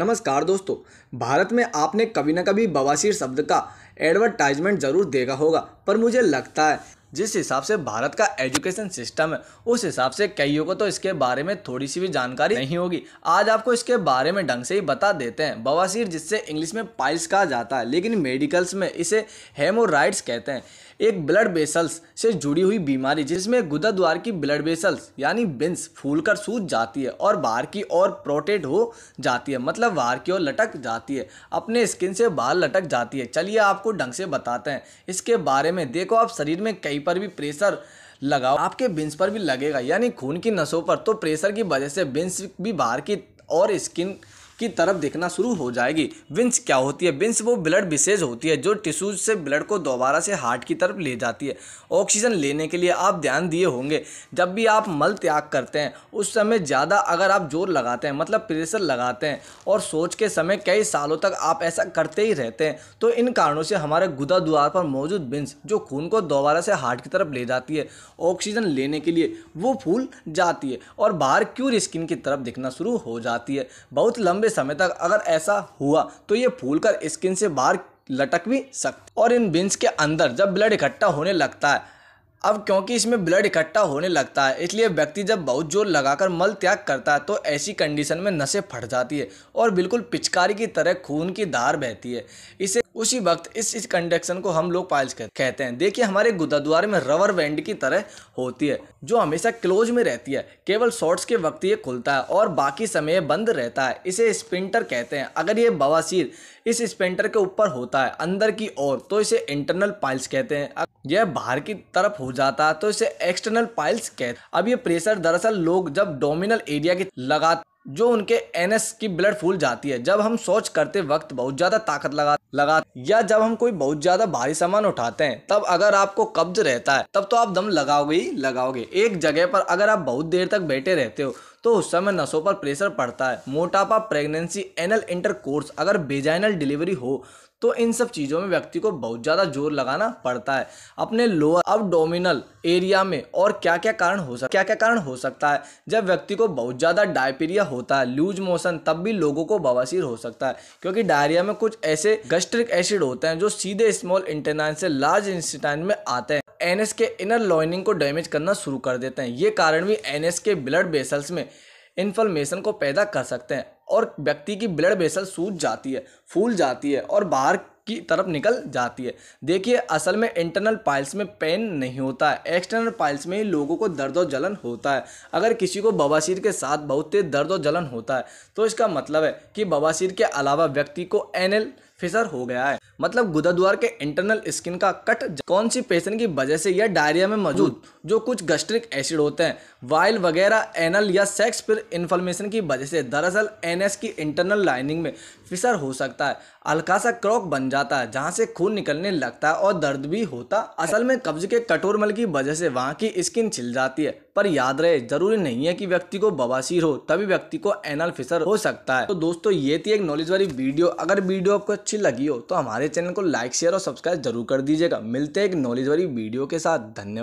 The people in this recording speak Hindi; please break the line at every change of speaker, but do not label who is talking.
नमस्कार दोस्तों भारत में आपने कभी ना कभी बवासीर शब्द का एडवर्टाइजमेंट ज़रूर देखा होगा पर मुझे लगता है जिस हिसाब से भारत का एजुकेशन सिस्टम है उस हिसाब से कईयों को तो इसके बारे में थोड़ी सी भी जानकारी नहीं होगी आज आपको इसके बारे में ढंग से ही बता देते हैं बवासीर जिससे इंग्लिश में पाइल्स कहा जाता है लेकिन मेडिकल्स में इसे हेमोराइड्स कहते हैं एक ब्लड बेसल्स से जुड़ी हुई बीमारी जिसमें गुदा द्वार की ब्लड बेसल्स यानी बिन्स फूल कर सूझ जाती है और बाहर की ओर प्रोटेट हो जाती है मतलब बाहर की ओर लटक जाती है अपने स्किन से बाहर लटक जाती है चलिए आपको ढंग से बताते हैं इसके बारे में देखो आप शरीर में कई कहीं पर भी प्रेशर लगाओ आपके बिन्स पर भी लगेगा यानी खून की नसों पर तो प्रेशर की वजह से बिन्स भी बाहर की और स्किन की तरफ दिखना शुरू हो जाएगी विंस क्या होती है विंस वो ब्लड विशेष होती है जो टिश्यूज से ब्लड को दोबारा से हार्ट की तरफ ले जाती है ऑक्सीजन लेने के लिए आप ध्यान दिए होंगे जब भी आप मल त्याग करते हैं उस समय ज़्यादा अगर आप जोर लगाते हैं मतलब प्रेशर लगाते हैं और सोच के समय कई सालों तक आप ऐसा करते ही रहते हैं तो इन कारणों से हमारे गुदा द्वार पर मौजूद बिन्स जो खून को दोबारा से हार्ट की तरफ ले जाती है ऑक्सीजन लेने के लिए वो फूल जाती है और बाहर क्यूर स्किन की तरफ दिखना शुरू हो जाती है बहुत लंबे समय तक अगर ऐसा हुआ तो ये कर स्किन से बाहर लटक भी सकती और इन बिन्स के अंदर जब ब्लड इकट्ठा होने लगता है अब क्योंकि इसमें ब्लड इकट्ठा होने लगता है इसलिए व्यक्ति जब बहुत जोर लगाकर मल त्याग करता है तो ऐसी कंडीशन में नसें फट जाती है और बिल्कुल पिचकारी की तरह खून की धार बहती है इसे उसी वक्त इस इस कंडक्शन को हम लोग पाइल्स कहते हैं देखिए हमारे गुदाद्वार में रबर बैंड की तरह होती है जो हमेशा क्लोज में रहती है केवल शॉर्ट्स के वक्त ये खुलता है और बाकी समय बंद रहता है इसे स्पिंटर कहते हैं अगर ये बवासीर इस स्पिंटर के ऊपर होता है अंदर की ओर तो इसे इंटरनल पाइल्स कहते हैं यह बाहर की तरफ हो जाता है तो इसे एक्सटर्नल पाइल्स कहते हैं अब ये प्रेशर दरअसल लोग जब डोमिनल एरिया की लगा जो उनके एनएस की ब्लड फूल जाती है जब हम शौच करते वक्त बहुत ज़्यादा ताकत लगा लगा या जब हम कोई बहुत ज़्यादा भारी सामान उठाते हैं तब अगर आपको कब्ज रहता है तब तो आप दम लगाओगे ही लगाओगे एक जगह पर अगर आप बहुत देर तक बैठे रहते हो तो उस समय नसों पर प्रेशर पड़ता है मोटापा प्रेगनेंसी एनल इंटरकोर्स अगर बेजाइनल डिलीवरी हो तो इन सब चीज़ों में व्यक्ति को बहुत ज़्यादा जोर लगाना पड़ता है अपने लोअर अब एरिया में और क्या क्या कारण हो सकता क्या क्या कारण हो सकता है जब व्यक्ति को बहुत ज़्यादा डायपीरिया होता है लूज मोशन तब भी लोगों को बवासीर हो सकता है क्योंकि डायरिया में कुछ ऐसे गस्ट्रिक एसिड होते हैं जो सीधे स्मॉल इंटेनाइन से लार्ज इंस्टाइन में आते हैं एन के इनर लॉइनिंग को डैमेज करना शुरू कर देते हैं ये कारण भी एन के ब्लड बेसल्स में इन्फ्लेमेशन को पैदा कर सकते हैं और व्यक्ति की ब्लड बेसल सूज जाती है फूल जाती है और बाहर की तरफ निकल जाती है देखिए असल में इंटरनल पाइल्स में पेन नहीं होता है एक्सटर्नल पाइल्स में ही लोगों को दर्द और जलन होता है अगर किसी को बवासीर के साथ बहुत तेज दर्द और जलन होता है तो इसका मतलब है कि बवासीर के अलावा व्यक्ति को एनएल फिसर हो गया है मतलब गुदाद्वार के इंटरनल स्किन का कट कौन सी पेशन की वजह से या डायरिया में मौजूद जो कुछ गस्ट्रिक एसिड होते हैं वाइल वगैरह एनल या सेक्स फिर इन्फॉर्मेशन की वजह से दरअसल एनएस की इंटरनल लाइनिंग में फिसर हो सकता है हल्का सा क्रॉक बन जाता है जहाँ से खून निकलने लगता है और दर्द भी होता असल में कब्ज के कठोर मल की वजह से वहाँ की स्किन छिल जाती है पर याद रहे जरूरी नहीं है कि व्यक्ति को बवासीर हो तभी व्यक्ति को एनल फिसर हो सकता है तो दोस्तों ये थी एक नॉलेज वाली वीडियो अगर वीडियो आपको अच्छी लगी हो तो हमारे चैनल को लाइक शेयर और सब्सक्राइब जरूर कर दीजिएगा मिलते हैं एक नॉलेज वाली वीडियो के साथ धन्यवाद